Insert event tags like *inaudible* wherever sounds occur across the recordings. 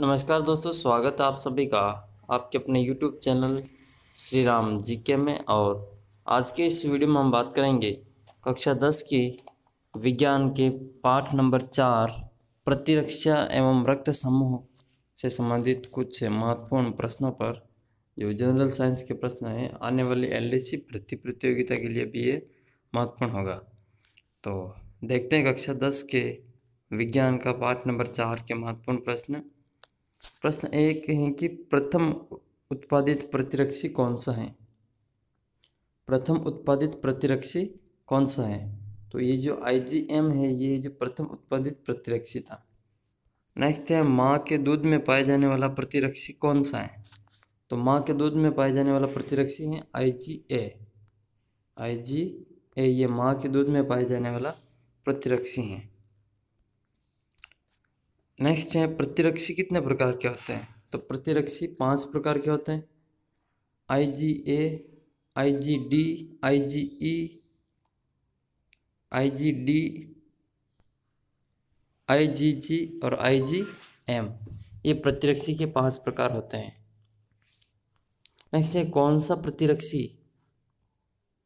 नमस्कार दोस्तों स्वागत है आप सभी का आपके अपने YouTube चैनल श्री राम जी के में और आज के इस वीडियो में हम बात करेंगे कक्षा दस की विज्ञान के पाठ नंबर चार प्रतिरक्षा एवं रक्त समूह से संबंधित कुछ महत्वपूर्ण प्रश्नों पर जो जनरल साइंस के प्रश्न हैं आने वाली एल प्रति प्रतियोगिता के लिए भी ये महत्वपूर्ण होगा तो देखते हैं कक्षा दस के विज्ञान का पाठ नंबर चार के महत्वपूर्ण प्रश्न प्रश्न एक है कि प्रथम उत्पादित प्रतिरक्षी कौन सा है प्रथम उत्पादित प्रतिरक्षी कौन सा है तो ये जो आईजीएम है ये जो प्रथम उत्पादित प्रतिरक्षी था नेक्स्ट है माँ के दूध में पाया जाने वाला प्रतिरक्षी कौन सा है तो माँ के दूध में पाया जाने वाला प्रतिरक्षी है आईजीए आईजीए ये माँ के दूध में पाए जाने वाला प्रतिरक्षी है नेक्स्ट है प्रतिरक्षी कितने प्रकार के होते हैं तो प्रतिरक्षी पांच प्रकार के होते हैं आई जी ए आई G D I ji E I G D I जी जी और आई जी एम ये प्रतिरक्षी के पांच प्रकार होते हैं नेक्स्ट है कौन सा प्रतिरक्षी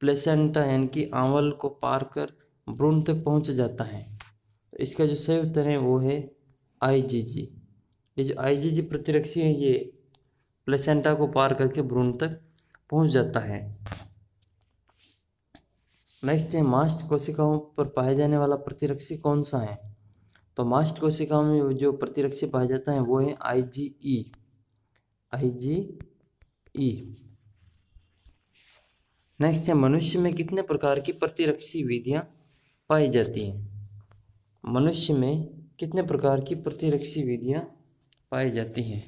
प्लेसेंटा यानी कि आंवल को पार कर भ्रूण तक पहुंच जाता है तो इसका जो सही उत्तर है वो है आईजीजी ये जो आईजीजी प्रतिरक्षी है ये प्लेसेंटा को पार करके भ्रूण तक पहुंच जाता है नेक्स्ट है मास्ट कोशिकाओं पर पाया जाने वाला प्रतिरक्षी कौन सा है तो मास्ट कोशिकाओं में जो प्रतिरक्षी पाया जाता है वो है आई जी ई आई जी ई नेक्स्ट है मनुष्य में कितने प्रकार की प्रतिरक्षी विधियां पाई जाती हैं मनुष्य में कितने प्रकार की प्रतिरक्षी विधियाँ पाई जाती हैं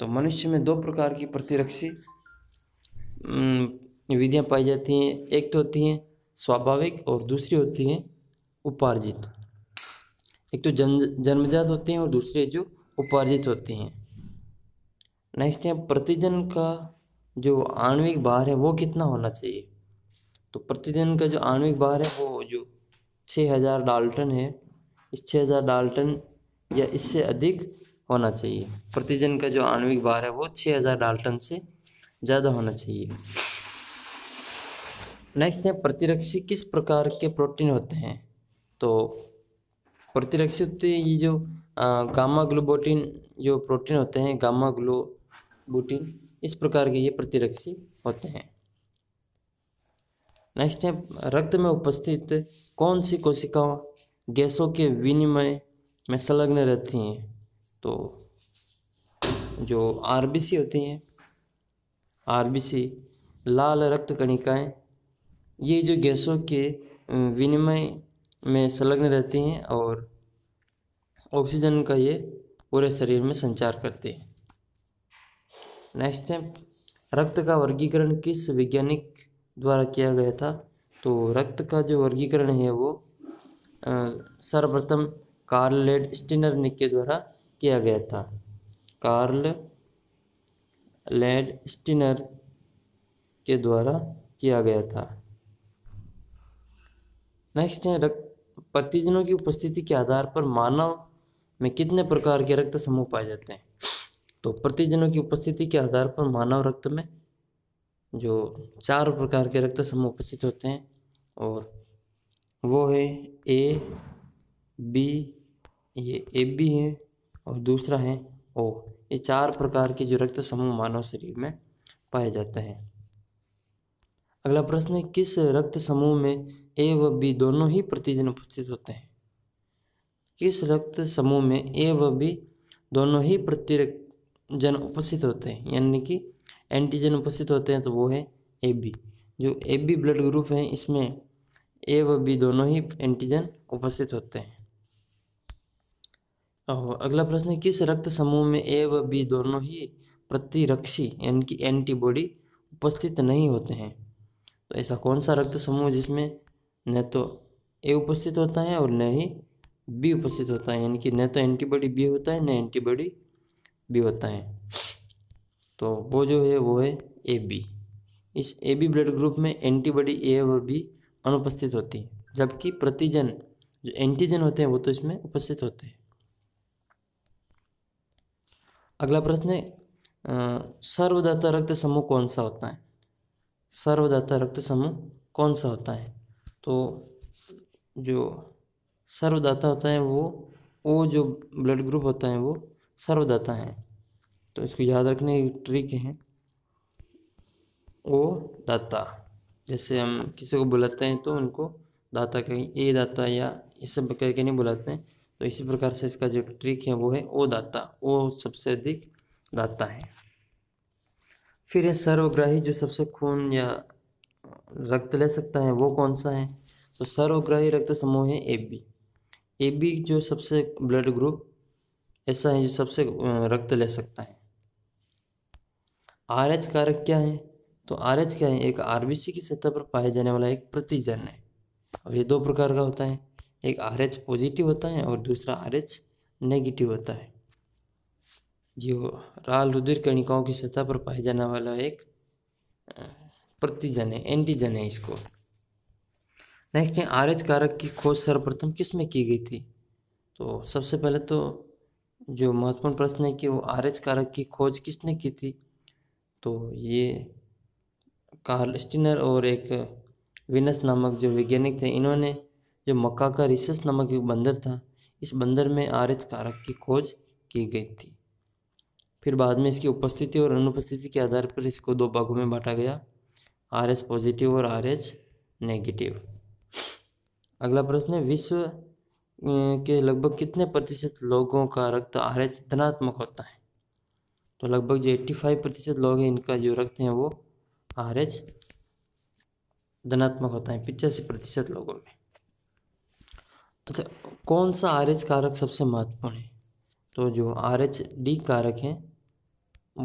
तो मनुष्य में दो प्रकार की प्रतिरक्षी विधियाँ पाई जाती हैं एक तो होती हैं स्वाभाविक और दूसरी होती हैं उपार्जित एक तो जन जन्मजात होती हैं और दूसरी जो उपार्जित होती हैं नेक्स्ट है प्रतिजन का जो आणविक भार है वो कितना होना चाहिए तो प्रतिजन का जो आणविक भार है वो जो छः हज़ार डाल्टन है इस छः हज़ार डाल्टन या इससे अधिक होना चाहिए प्रतिजन का जो आणविक भार है वो छः हज़ार डाल्टन से ज़्यादा होना चाहिए नेक्स्ट है प्रतिरक्षी किस प्रकार के प्रोटीन होते हैं तो प्रतिरक्षी होते ये जो आ, गामा ग्लोबोटीन जो प्रोटीन होते हैं गामा ग्लोबोटीन इस प्रकार के ये प्रतिरक्षी होते हैं नेक्स्ट है रक्त में उपस्थित कौन सी कोशिकाओं गैसों के विनिमय में संलग्न रहती हैं तो जो आरबीसी होती हैं आरबीसी लाल रक्त कणिकाएं ये जो गैसों के विनिमय में संलग्न रहती हैं और ऑक्सीजन का ये पूरे शरीर में संचार करते हैं नेक्स्ट है रक्त का वर्गीकरण किस वैज्ञानिक द्वारा किया गया था तो रक्त का जो वर्गीकरण है वो सर्वप्रथम कार्ल लेड स्टिनर ने के द्वारा किया गया था कार्ल लेड स्टिनर के द्वारा किया गया था नेक्स्ट है रक्त प्रतिजनों की उपस्थिति के आधार पर मानव में कितने प्रकार के रक्त समूह पाए जाते हैं तो प्रतिजनों की उपस्थिति के आधार पर मानव रक्त में जो चार प्रकार के रक्त समूह उपस्थित होते हैं और वो है ए बी ये ए बी है और दूसरा है ओ ये चार प्रकार के जो रक्त समूह मानव शरीर में पाए जाते हैं अगला प्रश्न है किस रक्त समूह में ए व बी दोनों ही प्रतिदिन उपस्थित होते हैं किस रक्त समूह में ए व बी दोनों ही प्रतिजन उपस्थित होते हैं यानी कि एंटीजन उपस्थित होते हैं तो वो है ए बी जो ए बी ब्लड ग्रुप है इसमें ए व बी दोनों ही एंटीजन उपस्थित होते हैं और अगला प्रश्न है किस रक्त समूह में ए व बी दोनों ही प्रतिरक्षी यानी कि एंटीबॉडी उपस्थित नहीं होते हैं तो ऐसा कौन सा रक्त समूह जिसमें न तो ए उपस्थित होता है और न ही बी उपस्थित होता है यानी कि न तो एंटीबॉडी बी होता है न एंटीबॉडी बी होता है तो वो जो है वो है ए बी इस ए बी ब्लड ग्रुप में एंटीबॉडी ए व बी अनुपस्थित होती हैं जबकि प्रतिजन जो एंटीजन होते हैं वो तो इसमें उपस्थित होते हैं अगला प्रश्न है सर्वदाता रक्त समूह कौन सा होता है सर्वदाता रक्त समूह कौन सा होता है तो जो सर्वदाता होता है वो ओ जो ब्लड ग्रुप होता है वो सर्वदाता है तो इसको याद रखने की ट्रिक है ओ दाता जैसे हम किसी को बुलाते हैं तो उनको दाता कहीं ए दाता या ये सब कह के नहीं बुलाते हैं तो इसी प्रकार से इसका जो ट्रिक है वो है ओ दाता ओ सबसे अधिक दाता है फिर है सर्वग्राही जो सबसे खून या रक्त ले सकता है वो कौन सा है तो सर्वग्राही रक्त समूह है ए बी ए बी जो सबसे ब्लड ग्रुप ऐसा है जो सबसे रक्त ले सकता है आर एच कारक क्या है तो आर एच क्या है एक आर बी सी की सतह पर पाया जाने वाला एक प्रतिजन है अब ये दो प्रकार का होता है एक आर एच पॉजिटिव होता है और दूसरा आर एच नेगेटिव होता है जो राल रुधिर कणिकाओं की सतह पर पाया जाने वाला एक प्रतिजन है एंटीजन है इसको नेक्स्ट है आर एच कारक की खोज सर्वप्रथम किस में की गई थी तो सबसे पहले तो जो महत्वपूर्ण प्रश्न है कि वो आर एच कारक की खोज किसने की थी तो ये कार्ल स्टिनर और एक विनस नामक जो वैज्ञानिक थे इन्होंने जो मक्का का रिसस नामक एक बंदर था इस बंदर में आर एच कारक की खोज की गई थी फिर बाद में इसकी उपस्थिति और अनुपस्थिति के आधार पर इसको दो भागों में बांटा गया आर एच पॉजिटिव और आर एच नेगेटिव अगला प्रश्न है विश्व के लगभग कितने प्रतिशत लोगों का रक्त आर एच धनात्मक होता है तो लगभग जो एट्टी फाइव प्रतिशत लोग हैं इनका जो रक्त है वो आरएच धनात्मक होता है पिचासी प्रतिशत लोगों में अच्छा कौन सा आरएच कारक सबसे महत्वपूर्ण है तो जो आर एच डी कारक है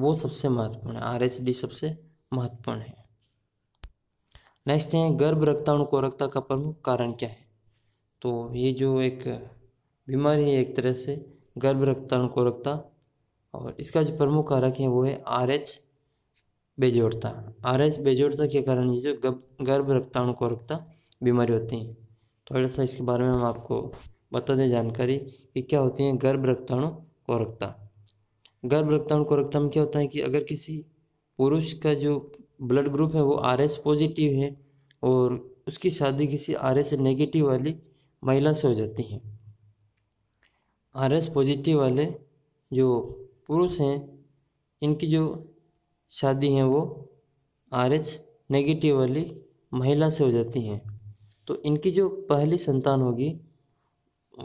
वो सबसे महत्वपूर्ण है आर एच डी सबसे महत्वपूर्ण है नेक्स्ट है गर्भ रक्ताणु रक्ता का प्रमुख कारण क्या है तो ये जो एक बीमारी है एक तरह से गर्भ रक्ताणु कोरकता और इसका जो प्रमुख कारक है वो है आर एच बेजोड़ता आर एस बेजोड़ता के कारण ये जो गर्भ रक्ताणु को रक्ता बीमारी होती हैं थोड़ा तो सा इसके बारे में हम आपको बता दें जानकारी कि क्या होती है गर्भ रक्ताणु रक्ता गर्भ रक्ताणु को रक्ता में क्या होता है कि अगर किसी पुरुष का जो ब्लड ग्रुप है वो आर एस पॉजिटिव है और उसकी शादी किसी आर एस नेगेटिव वाली महिला से हो जाती है आर एस पॉजिटिव वाले जो पुरुष हैं इनकी जो शादी हैं वो आर एच नेगेटिव वाली महिला से हो जाती हैं तो इनकी जो पहली संतान होगी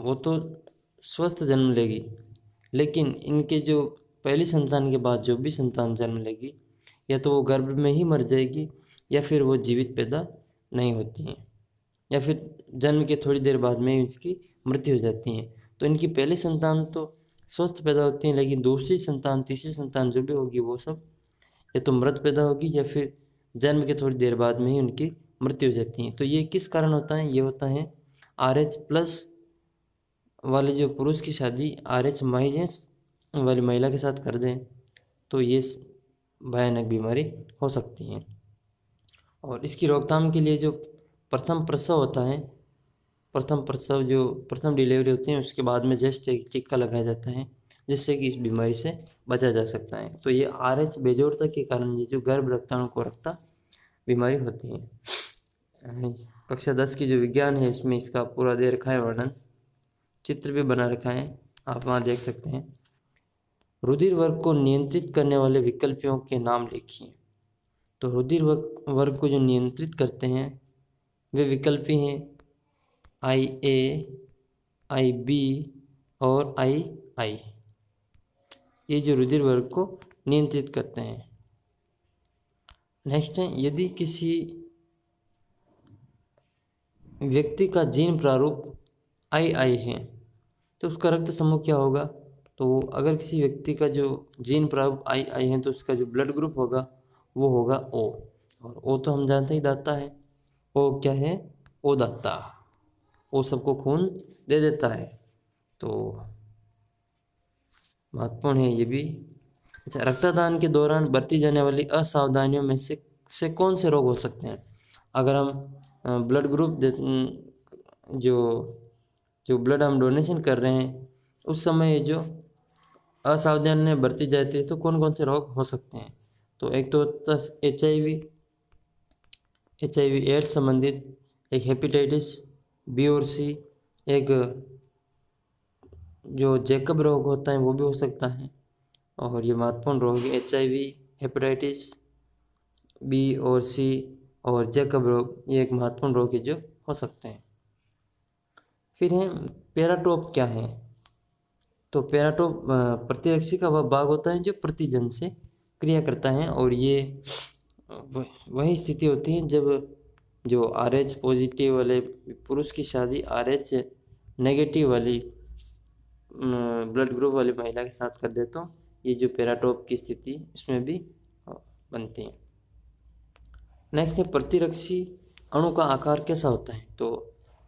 वो तो स्वस्थ जन्म लेगी लेकिन इनके जो पहली संतान के बाद जो भी संतान जन्म लेगी या तो वो गर्भ में ही मर जाएगी या फिर वो जीवित पैदा नहीं होती हैं या फिर जन्म के थोड़ी देर बाद में इसकी मृत्यु हो जाती है तो इनकी पहली संतान तो स्वस्थ पैदा होती हैं लेकिन दूसरी संतान तीसरी संतान जो भी होगी वो सब या तो मृत पैदा होगी या फिर जन्म के थोड़ी देर बाद में ही उनकी मृत्यु हो जाती है तो ये किस कारण होता है ये होता है आर एच प्लस वाले जो पुरुष की शादी आर एच माइनस वाली महिला के साथ कर दें तो ये भयानक बीमारी हो सकती है और इसकी रोकथाम के लिए जो प्रथम प्रसव होता है प्रथम प्रसव जो प्रथम डिलीवरी होती है उसके बाद में जस्ट एक टीका लगाया जाता है जिससे कि इस बीमारी से बचा जा सकता है तो ये आर एच बेजोड़ता के कारण ये जो गर्भ रक्ताणु को रक्ता बीमारी होती है कक्षा दस की जो विज्ञान है इसमें इसका पूरा दे रखा है वर्णन चित्र भी बना रखा है आप वहाँ देख सकते हैं रुधिर वर्ग को नियंत्रित करने वाले विकल्पियों के नाम लिखिए तो रुधिर वर्ग वर्ग को जो नियंत्रित करते हैं वे विकल्पी हैं आई ए आई बी और आई आई ये जो रुधिर वर्ग को नियंत्रित करते हैं नेक्स्ट है यदि किसी व्यक्ति का जीन प्रारूप आई आई है तो उसका रक्त समूह क्या होगा तो अगर किसी व्यक्ति का जो जीन प्रारूप आई आई है तो उसका जो ब्लड ग्रुप होगा वो होगा ओ और ओ तो हम जानते ही दाता है ओ क्या है ओ दाता वो सबको खून दे देता है तो महत्वपूर्ण है ये भी अच्छा रक्तदान के दौरान बरती जाने वाली असावधानियों में से से कौन से रोग हो सकते हैं अगर हम ब्लड ग्रुप जो जो ब्लड हम डोनेशन कर रहे हैं उस समय जो असावधान बरती जाती है तो कौन कौन से रोग हो सकते हैं तो एक तो H I V H I V AIDS संबंधित एक हेपेटाइटिस बी और सी एक जो जैकब रोग होता है वो भी हो सकता है और ये महत्वपूर्ण रोग H I V hepatitis B और सी और जैकब रोग ये एक महत्वपूर्ण रोग है जो हो सकते हैं फिर है पैराटोप क्या है तो पैराटोप प्रतिरक्षी का वह भाग होता है जो प्रतिजन से क्रिया करता है और ये वही स्थिति होती है जब जो आर एच पॉजिटिव वाले पुरुष की शादी आर एच नेगेटिव वाली ब्लड ग्रुप वाली महिला के साथ कर दे तो ये जो पेराटोप की स्थिति इसमें भी बनती है नेक्स्ट है प्रतिरक्षी अणु का आकार कैसा होता है तो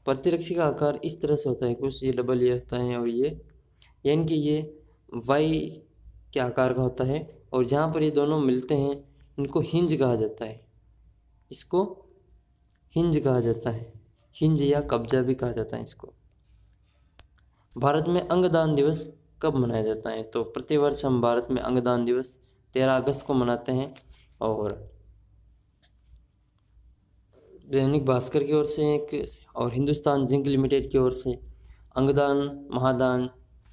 प्रतिरक्षी का आकार इस तरह से होता है कुछ ये डबल ये होता है और ये यानी कि ये वाई के आकार का होता है और जहाँ पर ये दोनों मिलते हैं इनको हिंज कहा जाता है इसको हिंज कहा जाता है हिंज या कब्जा भी कहा जाता है इसको भारत में अंगदान दिवस कब मनाया जाता है तो प्रतिवर्ष हम भारत में अंगदान दिवस तेरह अगस्त को मनाते हैं और दैनिक भास्कर की ओर से एक और हिंदुस्तान जिंक लिमिटेड की ओर से अंगदान महादान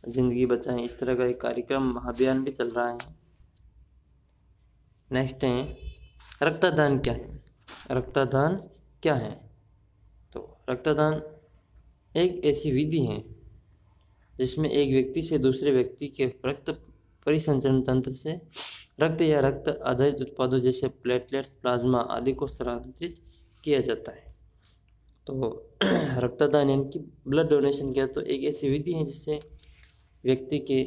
जिंदगी बचाएं इस तरह का एक कार्यक्रम महाभियान भी चल रहा है नेक्स्ट है रक्तदान क्या है रक्तदान क्या है तो रक्तदान एक ऐसी विधि है जिसमें एक व्यक्ति से दूसरे व्यक्ति के रक्त परिसंचरण तंत्र से रक्त या रक्त आधारित उत्पादों जैसे प्लेटलेट्स प्लाज्मा आदि को स्थानांतरित किया जाता है तो *clears throat* रक्तदान यानी कि ब्लड डोनेशन किया तो एक ऐसी विधि है जिससे व्यक्ति के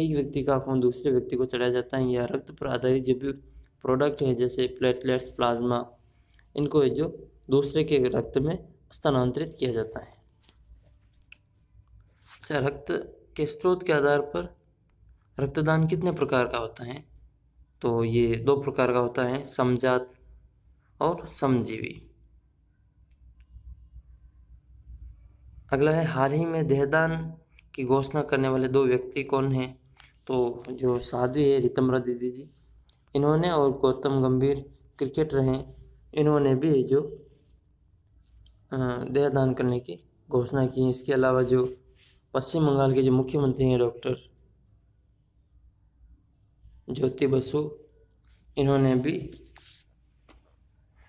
एक व्यक्ति का खून दूसरे व्यक्ति को चढ़ाया जाता है या रक्त पर आधारित जो भी प्रोडक्ट हैं जैसे प्लेटलेट्स प्लाज्मा इनको जो दूसरे के रक्त में स्थानांतरित किया जाता है अच्छा रक्त के स्रोत के आधार पर रक्तदान कितने प्रकार का होता है तो ये दो प्रकार का होता है समझात और समजीवी अगला है हाल ही में देहदान की घोषणा करने वाले दो व्यक्ति कौन हैं तो जो साधु है रितमरा दीदी जी इन्होंने और गौतम गंभीर क्रिकेटर हैं इन्होंने भी जो देहदान करने की घोषणा की है इसके अलावा जो पश्चिम बंगाल के जो मुख्यमंत्री हैं डॉक्टर ज्योति बसु इन्होंने भी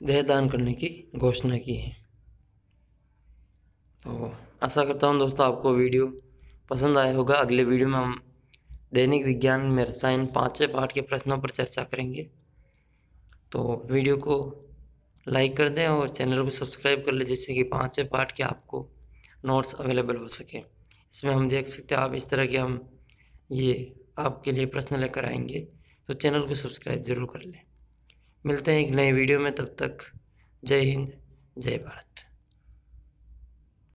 देहदान करने की घोषणा की है तो आशा करता हूँ दोस्तों आपको वीडियो पसंद आया होगा अगले वीडियो में हम दैनिक विज्ञान में रसायन पाँचवें पाठ के प्रश्नों पर चर्चा करेंगे तो वीडियो को लाइक कर दें और चैनल को सब्सक्राइब कर लें जिससे कि पाँचवें पाठ के आपको नोट्स अवेलेबल हो सकें इसमें हम देख सकते हैं आप इस तरह के हम ये आपके लिए प्रश्न लेकर आएंगे तो चैनल को सब्सक्राइब ज़रूर कर लें मिलते हैं एक नए वीडियो में तब तक जय हिंद जय भारत